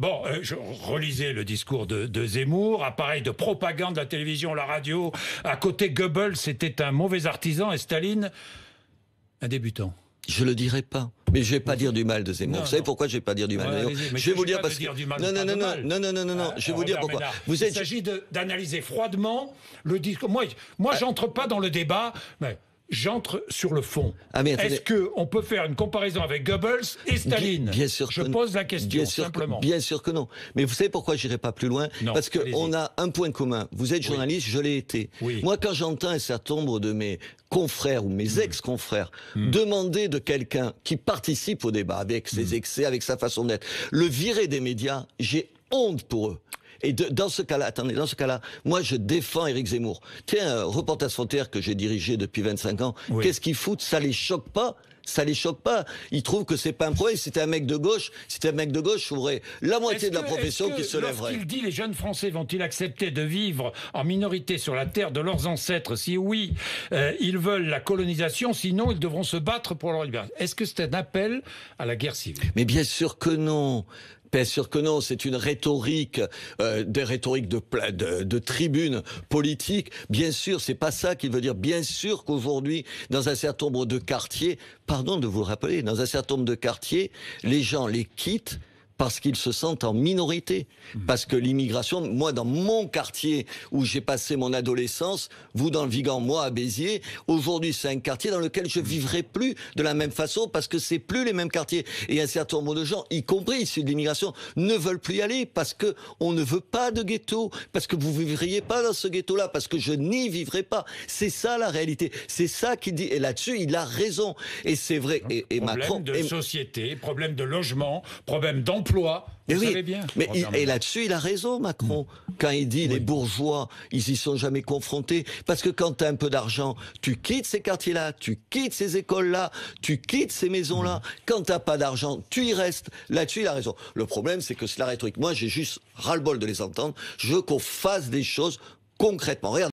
Bon, euh, je relisais le discours de, Zemmour, appareil de propagande, la télévision, la radio. À côté, Goebbels c'était un mauvais artisan et Staline, un débutant. Je le dirai pas. Mais je vais pas dire du mal de Zemmour. vous savez pourquoi je vais pas dire du mal de Je vais vous dire parce que non non non non non non ah, non Je vais vous dire pourquoi. Il s'agit d'analyser froidement le discours. Moi, moi, ah. j'entre pas dans le débat. Mais j'entre sur le fond. Ah, Est-ce qu'on peut faire une comparaison avec Goebbels et Staline bien, sûr Je pose la question, simplement. Bien sûr que non. Mais vous savez pourquoi j'irai pas plus loin non, Parce qu'on a un point commun. Vous êtes journaliste, je l'ai été. Moi, quand j'entends un certain nombre de mes confrères ou mes hmm. ex-confrères hmm. demander de quelqu'un qui participe au débat avec ses hmm. excès, avec sa façon d'être, le virer des médias, j'ai honte pour eux. Et dans ce cas-là, attendez, dans ce cas-là, moi je défends Eric Zemmour. Tiens, euh, Reportage Frontière que j'ai dirigé depuis 25 ans, qu'est-ce qu'ils fout Ça les choque pas ça les choque pas. Ils trouvent que c'est pas un problème. C'était un mec de gauche, c'était un mec de gauche, aurait la moitié de la profession qui se lèverait. Il dit les jeunes Français vont-ils accepter de vivre en minorité sur la terre de leurs ancêtres Si oui, euh, ils veulent la colonisation, sinon ils devront se battre pour leur liberté. Est-ce que c'est un appel à la guerre civile Mais bien sûr que non. Bien sûr que non, c'est une rhétorique, euh, des rhétoriques de, de, de tribune politique. Bien sûr, c'est pas ça qu'il veut dire. Bien sûr qu'aujourd'hui, dans un certain nombre de quartiers, pardon de vous rappeler, dans un certain nombre de quartiers, les gens les quittent parce qu'ils se sentent en minorité. Mmh. Parce que l'immigration, moi, dans mon quartier où j'ai passé mon adolescence, vous dans le Vigan, moi à Béziers, aujourd'hui c'est un quartier dans lequel je mmh. vivrai plus de la même façon parce que c'est plus les mêmes quartiers. Et un certain nombre de gens, y compris ceux de l'immigration, ne veulent plus y aller parce que on ne veut pas de ghetto, parce que vous vivriez pas dans ce ghetto-là, parce que je n'y vivrai pas. C'est ça la réalité. C'est ça qui dit. Et là-dessus, il a raison. Et c'est vrai. Et, et problème Problème de société, problème de logement, problème d'emploi Hein. bien. Mais et là-dessus, il a raison, Macron, quand il dit les bourgeois, ils y sont jamais confrontés. Parce que quand tu as un peu d'argent, tu quittes ces quartiers-là, tu quittes ces écoles-là, tu quittes ces maisons-là. Mm. Quand tu pas d'argent, tu y restes. Là-dessus, il a raison. Le problème, c'est que c'est la rhétorique. Moi, j'ai juste ras-le-bol de les entendre. Je veux qu'on fasse des choses concrètement.